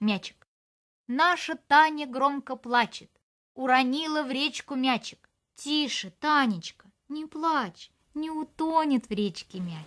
Мячик. Наша Таня громко плачет. Уронила в речку мячик. Тише, Танечка, не плачь, не утонет в речке мяч.